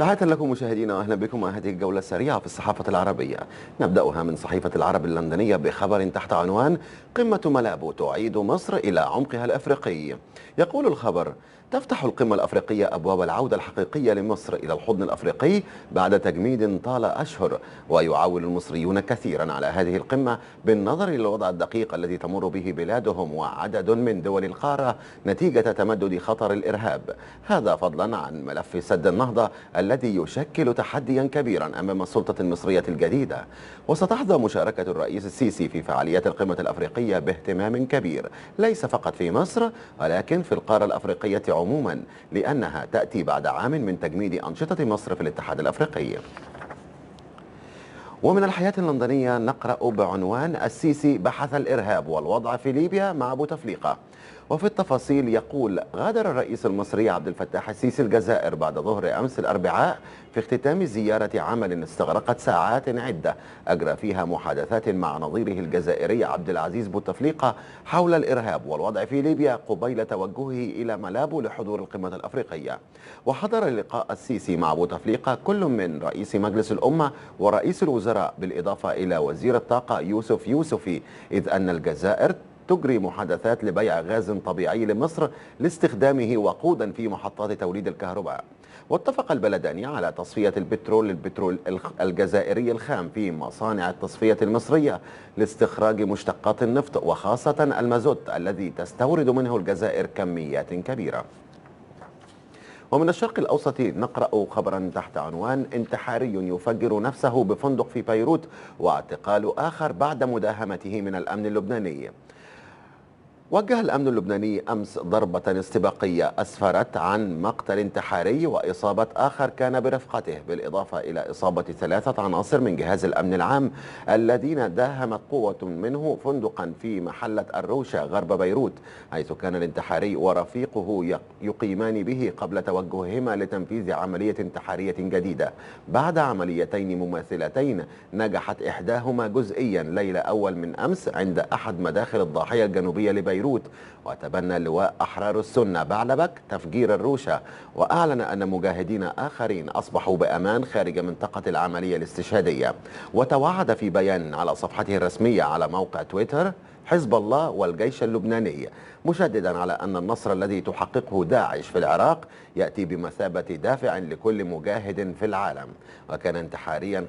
تحياتي لكم مشاهدينا أهلا بكم مع هذه الجولة السريعة في الصحافة العربية نبدأها من صحيفة العرب اللندنية بخبر تحت عنوان قمة ملابو تعيد مصر إلى عمقها الأفريقي يقول الخبر تفتح القمة الأفريقية أبواب العودة الحقيقية لمصر إلى الحضن الأفريقي بعد تجميد طال أشهر ويعول المصريون كثيرا على هذه القمة بالنظر للوضع الدقيق الذي تمر به بلادهم وعدد من دول القارة نتيجة تمدد خطر الإرهاب هذا فضلا عن ملف سد النهضة الذي يشكل تحديا كبيرا أمام السلطة المصرية الجديدة وستحظى مشاركة الرئيس السيسي في فعاليات القمة الأفريقية باهتمام كبير ليس فقط في مصر ولكن في القارة الأفريقية عموما لأنها تأتي بعد عام من تجميد أنشطة مصر في الاتحاد الأفريقي ومن الحياة اللندنية نقرأ بعنوان السيسي بحث الإرهاب والوضع في ليبيا مع بوتفليقة وفي التفاصيل يقول غادر الرئيس المصري عبد الفتاح السيسي الجزائر بعد ظهر أمس الأربعاء في اختتام زيارة عمل استغرقت ساعات عدة أجرى فيها محادثات مع نظيره الجزائري عبد العزيز بوتفليقة حول الإرهاب والوضع في ليبيا قبيل توجهه إلى ملابو لحضور القمة الأفريقية وحضر لقاء السيسي مع بوتفليقة كل من رئيس مجلس الأمة ورئيس الوزراء بالإضافة إلى وزير الطاقة يوسف يوسفي إذ أن الجزائر تجري محادثات لبيع غاز طبيعي لمصر لاستخدامه وقودا في محطات توليد الكهرباء واتفق البلدان على تصفية البترول للبترول الجزائري الخام في مصانع التصفية المصرية لاستخراج مشتقات النفط وخاصة المازوت الذي تستورد منه الجزائر كميات كبيرة ومن الشرق الأوسط نقرأ خبرا تحت عنوان انتحاري يفجر نفسه بفندق في بيروت واعتقال آخر بعد مداهمته من الأمن اللبناني وجه الأمن اللبناني أمس ضربة استباقية أسفرت عن مقتل انتحاري وإصابة آخر كان برفقته بالإضافة إلى إصابة ثلاثة عناصر من جهاز الأمن العام الذين داهمت قوة منه فندقا في محلة الروشة غرب بيروت حيث كان الانتحاري ورفيقه يقيمان به قبل توجههما لتنفيذ عملية انتحارية جديدة بعد عمليتين مماثلتين نجحت إحداهما جزئيا ليلة أول من أمس عند أحد مداخل الضاحية الجنوبية لبيروت بيروت وتبنى اللواء أحرار السنة بعلبك تفجير الروشة وأعلن أن مجاهدين آخرين أصبحوا بأمان خارج منطقة العملية الاستشهادية وتوعد في بيان على صفحته الرسمية على موقع تويتر حزب الله والجيش اللبناني مشددا على أن النصر الذي تحققه داعش في العراق يأتي بمثابة دافع لكل مجاهد في العالم وكان انتحاريا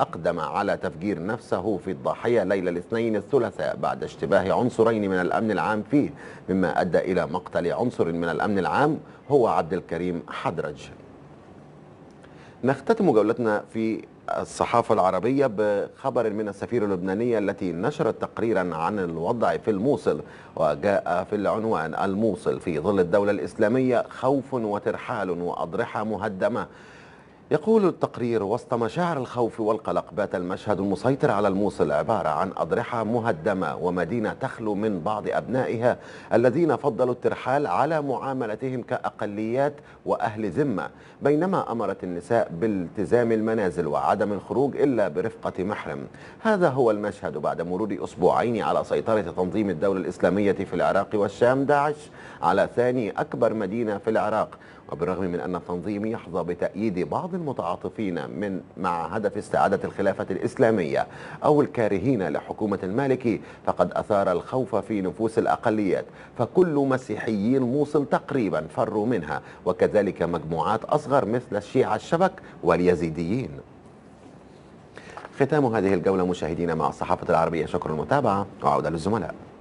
أقدم على تفجير نفسه في الضاحية ليلة الاثنين الثلاثاء بعد اشتباه عنصرين من الأمن العام فيه مما أدى إلى مقتل عنصر من الأمن العام هو عبد الكريم حدرج نختتم جولتنا في الصحافة العربية بخبر من السفير اللبنانية التي نشرت تقريرا عن الوضع في الموصل وجاء في العنوان الموصل في ظل الدولة الإسلامية خوف وترحال وأضرحة مهدمة يقول التقرير وسط مشاعر الخوف والقلق بات المشهد المسيطر على الموصل عبارة عن أضرحة مهدمة ومدينة تخلو من بعض أبنائها الذين فضلوا الترحال على معاملتهم كأقليات وأهل ذمة بينما أمرت النساء بالتزام المنازل وعدم الخروج إلا برفقة محرم هذا هو المشهد بعد مرور أسبوعين على سيطرة تنظيم الدولة الإسلامية في العراق والشام داعش على ثاني أكبر مدينة في العراق وبالرغم من أن التنظيم يحظى بتأييد بعض المتعاطفين من مع هدف استعادة الخلافة الإسلامية أو الكارهين لحكومة المالكي فقد أثار الخوف في نفوس الأقليات فكل مسيحيين موصل تقريبا فروا منها وكذلك مجموعات أصغر مثل الشيعة الشبك واليزيديين ختام هذه الجولة مشاهدينا مع الصحافة العربية شكرا المتابعة وعودة للزملاء